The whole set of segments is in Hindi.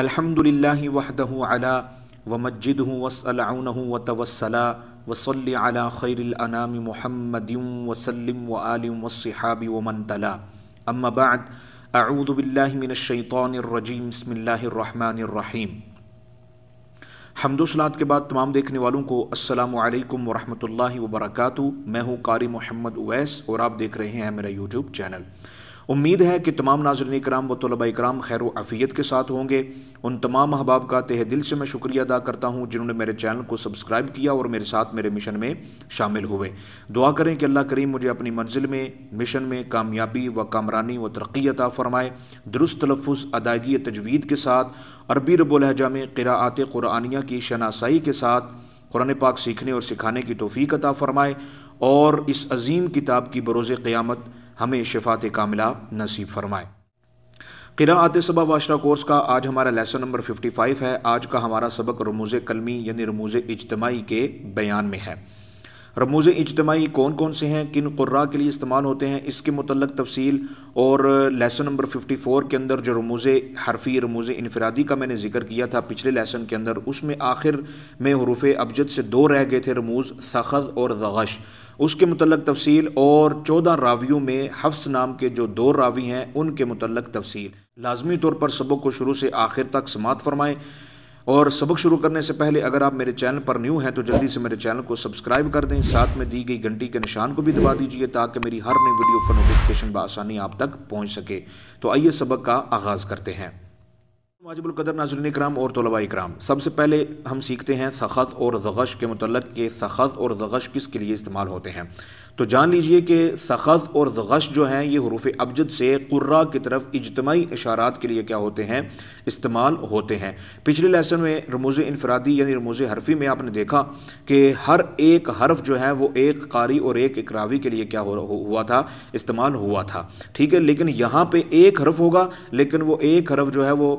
अल्हम्दुलिल्लाहि वहदहु अला व मस्जिदहु वसलाउनहु व तवसला वसल्लि अला खैरिल अनाम मुहम्मदिन वसल्लिम व आलि वसहाबि व मन तला अम्मा हमदोसलात के बाद तमाम देखने वालों को अस्सलाम वालेकुम वरहमतुल्लाहि मैं हूँ कारी मोहम्मद उवैस और आप देख रहे हैं मेरा यूट्यूब चैनल उम्मीद है कि तमाम नाजरन कराम व तलबा कराम खैर आफ़ियत के साथ होंगे उन तमाम अहबाब का तह दिल से मैं शुक्रिया अदा करता हूँ जिन्होंने मेरे चैनल को सब्सक्राइब किया और मेरे साथ मेरे मिशन में शामिल हुए दुआ करें कि अल्लाह करीम मुझे अपनी मंजिल में मिशन में कामयाबी व कामरानी व तरक्की अता फ़रमाए दुरुस्त तलफ़ अदायगी तजवीद के साथ अरबी रबोलहजा में क़रात क़ुरानिया की शनासाई के साथ कुरान पाक सीखने और सिखाने की तोफ़ी अता फ़रमाए और इस अजीम किताब की बरोज़ क़्यामत हमें शिफात कामिला नसीब फरमाए किरा आते सबा वाशरा कोर्स का आज हमारा लेसन नंबर 55 है आज का हमारा सबक रमूज कलमी यानी रमूज इजतमाही के बयान में है रमूज़ इजतमाही कौन कौन से हैं किन कुर्रा के लिए इस्तेमाल होते हैं इसके मतलब तफसील और लेसन नंबर 54 के अंदर जो रमूज़ हरफी रमूज़ इनफरादी का मैंने जिक्र किया था पिछले लेसन के अंदर उसमें आखिर में हरूफ अबजद से दो रह गए थे रमूज़ सखज़ और जगश उसके मतलब तफसील और चौदह रावियों में हफ्स नाम के जो दो रावी हैं उनके मतलब तफसील लाजमी तौर पर सबक को शुरू से आखिर तक समात फरमाएँ और सबक शुरू करने से पहले अगर आप मेरे चैनल पर न्यू हैं तो जल्दी से मेरे चैनल को सब्सक्राइब कर दें साथ में दी गई घंटी के निशान को भी दबा दीजिए ताकि मेरी हर नई वीडियो का नोटिफिकेशन बसानी आप तक पहुँच सके तो आइए सबक का आगाज़ करते हैं वाजिबुल्कदर नाजरन इक्राम और तलबा इक्राम सबसे पहले हम सीखते हैं सखत और जगश के मतलब के सखत और जगश किस के लिए इस्तेमाल होते हैं तो जान लीजिए कि सखज़ और गश जो हैं ये हरूफ अबजद से कुर्रा की तरफ इजतमाही इशारात के लिए क्या होते हैं इस्तेमाल होते हैं पिछले लेसन में रमूज़ इनफरादी यानी रमूज़ हरफी में आपने देखा कि हर एक हरफ़ जो है वो एक कारी और एक इकरावी के लिए क्या हो, हुआ था इस्तेमाल हुआ था ठीक है लेकिन यहाँ पर एक हरफ होगा लेकिन वो एक हरफ जो है वो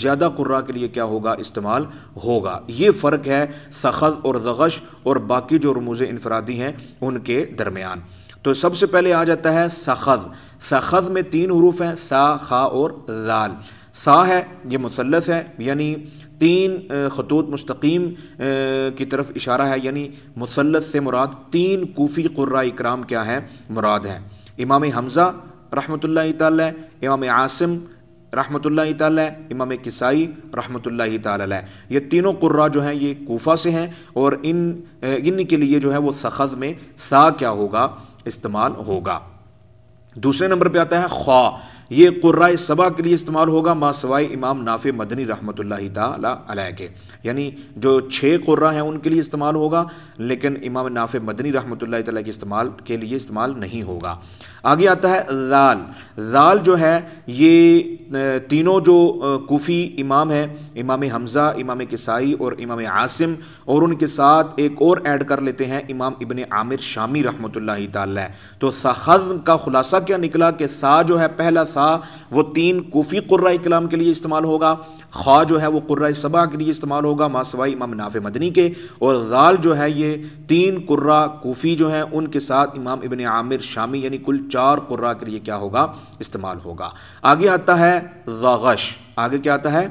ज़्यादा कुर्रा के लिए क्या होगा इस्तेमाल होगा ये फ़र्क है सखज़ और जगश और बाकी जो रमोज़ इनफरादी हैं उनके के दरमियान तो सबसे पहले आ जाता है सखज़ सखज़ में तीन हरूफ हैं सा खा और जाल सा है ये मुसलस है यानी तीन खतूत मुस्तकीम की तरफ इशारा है यानी मुसलस से मुराद तीन कोफ़ी कुर्रा इकराम क्या है मुराद है इमाम हमज़ा रहमत ला इमाम आसिम रहमत इमाम किसाई रहमत ला ये तीनों कुर्रा जो हैं ये कोफा से हैं और इन इन के लिए जो है वो सखज़ में सा क्या होगा इस्तेमाल होगा दूसरे नंबर पे आता है ख्वा ये कुर्रा सबा के लिए इस्तेमाल होगा माँ सवाई इमाम नाफ़ मदनी रहमत ला के यानी जो छः कुर्रा हैं उनके लिए इस्तेमाल होगा लेकिन इमाम नाफ़ मदनी रहमत ला के इस्तेमाल के लिए इस्तेमाल नहीं होगा आगे आता है राल राल जो है ये तीनों जो कोफ़ी इमाम हैं इमाम हमज़ा इमाम किसाई और इमाम आसिम और उनके साथ एक और ऐड कर लेते हैं इमाम इबन आमिर शामी रहमत ला तो सख़ज़ का ख़ुलासा क्या निकला कि सा जो है पहला सा वो तीन कोफ़ी कुर्रा कलाम के लिए इस्तेमाल होगा खा जो है वो कुर्रा सबा के लिए इस्तेमाल होगा मासवाई इमाम नाफ मदनी के और राल जो है ये तीन कुर्रा कोफ़ी जो हैं उनके साथ इमाम इबन आमिर शामी यानी कुल चार कुर्रा के लिए क्या होगा इस्तेमाल होगा आगे आता है ज़गश आगे क्या आता है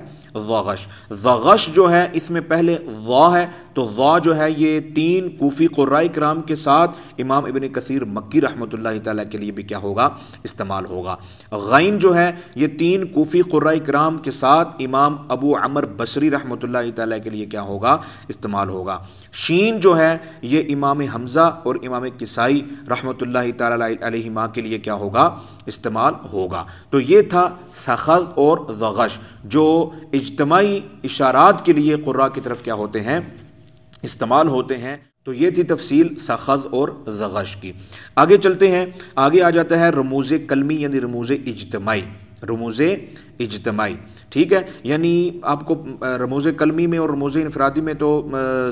ज़गश ज़गश जो है इसमें पहले वाह है तो वाह जो है ये तीन कोफ़ी क्राई कराम के साथ इमाम इबन कसर मक्की रहमत ला के लिए भी क्या होगा इस्तेमाल होगा गैन जो है ये तीन कोफ़ी क्राई कराम के साथ इमाम अबू अमर बशरी रहमत ला के लिए क्या होगा इस्तेमाल होगा शीन जो है ये इमाम हमज़ा और इमाम किसाई रहमत ला के लिए क्या होगा इस्तेमाल होगा तो ये था सखज और जगश जो इजतमाही इशारात के लिए कुर्रा की तरफ क्या होते हैं इस्तेमाल होते हैं तो ये थी तफसील सखज़ और जगश की आगे चलते हैं आगे आ जाता है रमूज़ कलमी यानी रमूज़ इजतमाई रमोज़ इजतमाही ठीक है यानी आपको रमोज़ कलमी में और रमोज़ इनफरादी में तो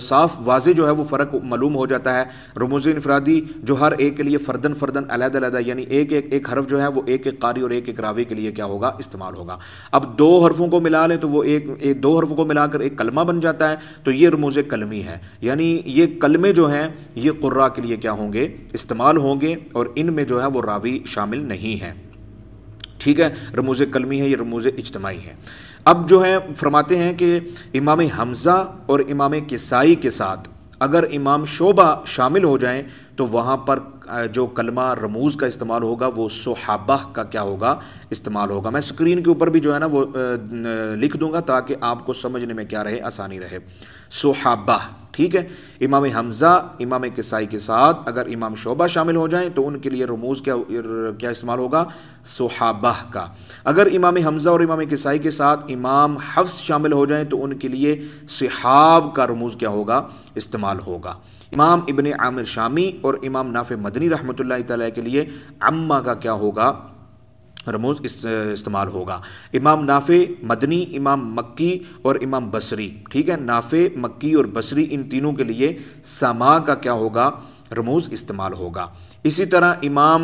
साफ़ वाज जो है वो फ़र्क मालूम हो जाता है रमोज़ इनफरादी जो हर एक के लिए फ़र्दन फ़र्दन अलहद यानी एक एक एक हरफ जो है वो एक एक कारी और एक एक रावी के लिए क्या होगा इस्तेमाल होगा अब दो हरफों को मिला लें तो वो एक, एक दो हरफों को मिलाकर एक कलमा बन जाता है तो ये रमोज़ कलमी है यानी ये कलमे जो हैं ये कुर्रा के लिए क्या होंगे इस्तेमाल होंगे और इनमें जो है वो रावी शामिल नहीं है ठीक है रमूज कलमी है या रमोज इजतमाही है अब जो है फरमाते हैं कि इमाम हमज़ा और इमाम किसाई के साथ अगर इमाम शोबा शामिल हो जाएं तो वहाँ पर जो कलमा रमूज़ का इस्तेमाल होगा वो सोहाबा का क्या होगा इस्तेमाल होगा मैं स्क्रीन के ऊपर भी जो है ना वो लिख दूँगा ताकि आपको समझने में क्या रहे आसानी रहे सोहाबा ठीक है इमाम हमज़ा इमाम किसाई के साथ अगर इमाम शोबा शामिल हो जाएं तो उनके लिए रमूज़ क्या क्या इस्तेमाल होगा सोहाबा का अगर इमाम हमज़ा और इमाम किसाई के साथ इमाम हफ्स शामिल हो जाएं तो उनके लिए सिहाब का रमूज़ क्या होगा इस्तेमाल होगा इमाम इबन आमिर शामी और इमाम नाफ़ मदनी रहमत ला के लिए अम्मा का क्या होगा रमोज इस, इस्तेमाल होगा इमाम नाफे मदनी इमाम मक्की और इमाम बसरी ठीक है नाफे मक्की और बसरी इन तीनों के लिए समा का क्या होगा रमोज इस्तेमाल होगा इसी तरह इमाम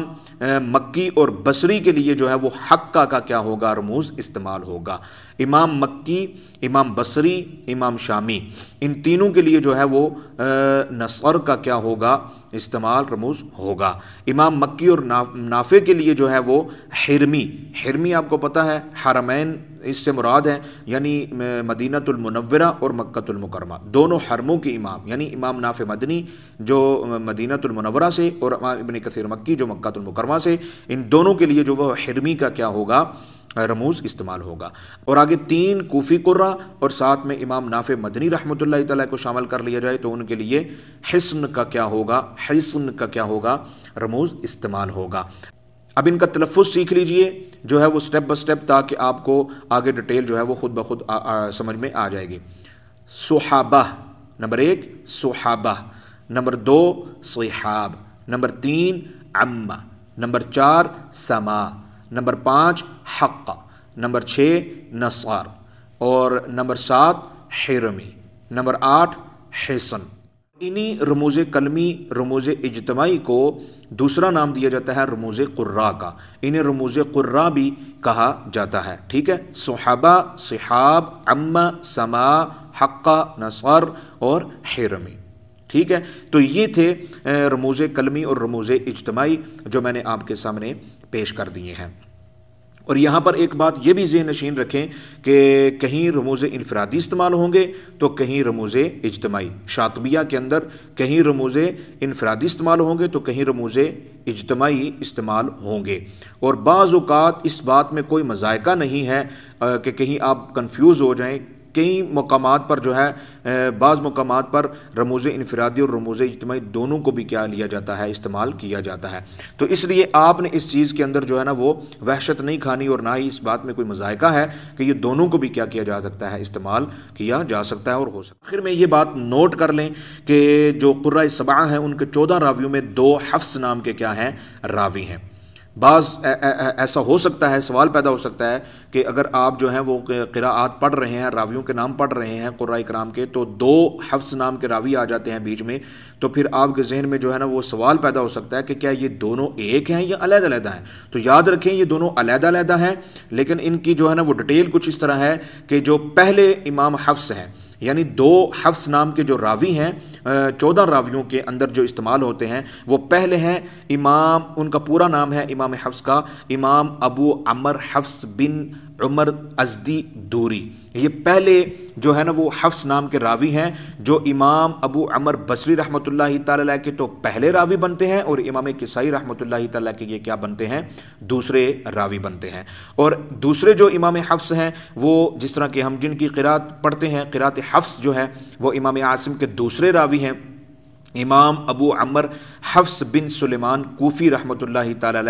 मक्की और बसरी के लिए जो है वो हक्का का क्या होगा रमोज इस्तेमाल होगा इमाम मक्की इमाम बसरी इमाम शामी इन तीनों के लिए जो है वो नसर का क्या होगा इस्तेमाल रमूज होगा इमाम मक्की और ना, नाफे के लिए जो है वो हिरमी हिरमी आपको पता है हरमैन इससे मुराद है यानी मदीनतमनवरा और मक्तुलमकरमा दोनों हरमों के इमाम यानी इमाम नाफ मदनी जो मदीनतुलमनवरा से और इबन कसर मक्की जो मक्तुलमकरमा से इन दोनों के लिए जो वह हिरमी का क्या होगा रमूज इस्तेमाल होगा और आगे तीन कोफ़ी कुर्रा और साथ में इमाम नाफे मदनी रहमत ला को शामिल कर लिया जाए तो उनके लिए हसन का क्या होगा हसन का क्या होगा रमूज इस्तेमाल होगा अब इनका तलफ़ सीख लीजिए जो है वो स्टेप बाई स्टेप ताकि आपको आगे डिटेल जो है वो खुद ब खुद समझ में आ जाएगी सुहाबा नंबर एक सुहाबा नंबर दो सहाब नंबर तीन अम्मा नंबर चार समा नंबर पाँच हक्का नंबर छः नसार और नंबर सात हरमी नंबर आठ हैसन इन्हीं रमोज़ कलमी रमोज़ इजतमाही को दूसरा नाम दिया जाता है रमोज़ कुर्रा का इन्हें रमोज़ कुर्रा भी कहा जाता है ठीक है सहाबा सिहाब अम्मा समा हक्का नसर और हिरमी ठीक है तो ये थे रमोज़ कलमी और रमोज़ इजतमाही जो मैंने आपके सामने पेश कर दिए हैं और यहाँ पर एक बात यह भी जे नशीन रखें कि कहीं रमूज़ इनफरादी इस्तेमाल होंगे तो कहीं रमूज़ इजतमाही शातबिया के अंदर कहीं रमूज़ इनफरादी इस्तेमाल होंगे तो कहीं रमूज़ इजतमाही इस्तेमाल होंगे और बाज़ात इस बात में कोई मजायका नहीं है कि कहीं आप कन्फ्यूज़ हो जाएँ कई मकाम पर जो है बाज़ मकाम पर रमोज़ इनफरादी और रमोज़ इजमाही दोनों को भी क्या लिया जाता है इस्तेमाल किया जाता है तो इसलिए आपने इस चीज़ के अंदर जो है ना वो वहशत नहीं खानी और ना ही इस बात में कोई मजायका है कि ये दोनों को भी क्या किया जा सकता है इस्तेमाल किया जा सकता है और हो सकता है आखिर में ये बात नोट कर लें कि जो कुर्रा सबाह हैं उनके चौदह रावियों में दो हफ्स नाम के क्या हैं रावी हैं बाज़ ऐसा हो सकता है सवाल पैदा हो सकता है कि अगर आप जो हैं वो किरात पढ़ रहे हैं रावियों के नाम पढ़ रहे हैं कुर्रा कराम के तो दो हफ्स नाम के रावी आ जाते हैं बीच में तो फिर आपके जहन में जो है ना वो सवाल पैदा हो सकता है कि क्या ये दोनों एक हैं या अलग अलग हैं तो याद रखें ये दोनों अलग अलग हैं लेकिन इनकी जो है ना वो डिटेल कुछ इस तरह है कि जो पहले इमाम हफ्स हैं यानी दो हफ्स नाम के जो रावी हैं चौदह रावियों के अंदर जो इस्तेमाल होते हैं वो पहले हैं इमाम उनका पूरा नाम है इमाम हफ्स का इमाम अबू अमर हफ्स बिन उमर अजदी दूरी ये पहले जो है ना वो हफ्स नाम के रावी हैं जो इमाम अबू अमर बसरी रहमत ला के तो पहले रावी बनते हैं और इमाम किसाई रहमत ला के ये क्या बनते हैं दूसरे रावी बनते हैं और दूसरे जो इमाम हफ्स हैं वो जिस तरह के हम जिनकी किरात पढ़ते हैं किरात हफ्स जो है वो इमाम आसम के दूसरे रावी हैं इमाम Abu Amr Hafs bin Sulaiman Kufi रहमत ला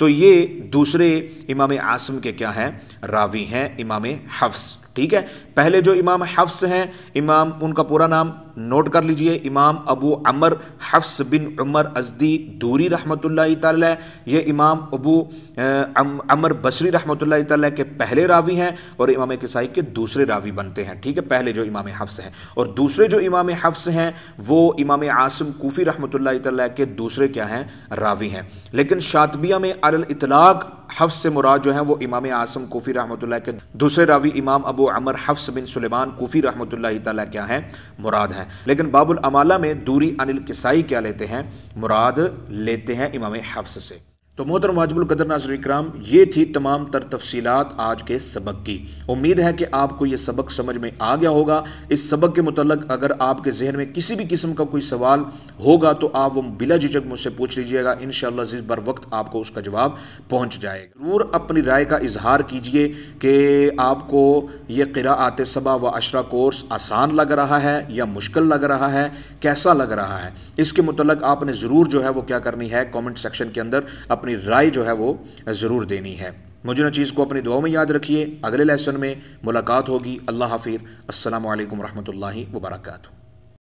तो ये दूसरे इमाम आसम के क्या हैं रावी हैं इमाम हफ्स ठीक है पहले जो इमाम हफ्स हैं इमाम उनका पूरा नाम नोट कर लीजिए इमाम अबू अमर हफ्स बिन उमर अजदी दूरी रहमत ये इमाम अबू अमर बसरी रहमत के पहले रावी हैं और इमाम कसाई के दूसरे रावी बनते हैं ठीक है पहले जो इमाम हफ्स हैं और दूसरे जो इमाम हफ्स हैं वो इमाम आसम कोफ़ी रहमत के दूसरे क्या हैं रावी हैं लेकिन शातबिया में अल इतलाक़ हफ्स से मुराद जो है वो इमाम आसम कोफ़ी रहमत के दूसरे रावी इमाम Abu Amr Hafs bin Sulaiman Kufi रहमत क्या हैं मुराद हैं है लेकिन बाबुल अमाला में दूरी अनिल किसाई क्या लेते हैं मुराद लेते हैं इमाम हफ्स से तो मोहतरम वाजबुल्कदर नाजर इक्राम ये थी तमाम तर तफसीत आज के सबक की उम्मीद है कि आपको ये सबक समझ में आ गया होगा इस सबक के मतलब अगर आपके जहन में किसी भी किस्म का कोई सवाल होगा तो आप वो बिला झिझक मुझसे पूछ लीजिएगा इन शजीज़ बर वक्त आपको उसका जवाब पहुँच जाएगा ज़रूर अपनी राय का इजहार कीजिए कि आपको ये आते सबा व अशरा कोर्स आसान लग रहा है या मुश्किल लग रहा है कैसा लग रहा है इसके मतलब आपने ज़रूर जो है वो क्या करनी है कॉमेंट सेक्शन के अंदर अपनी राय जो है वो ज़रूर देनी है मुझे ना चीज़ को अपनी दुआ में याद रखिए अगले लेसन में मुलाकात होगी अल्लाह हाफिज़ अल्लाम वरहमल वबरकू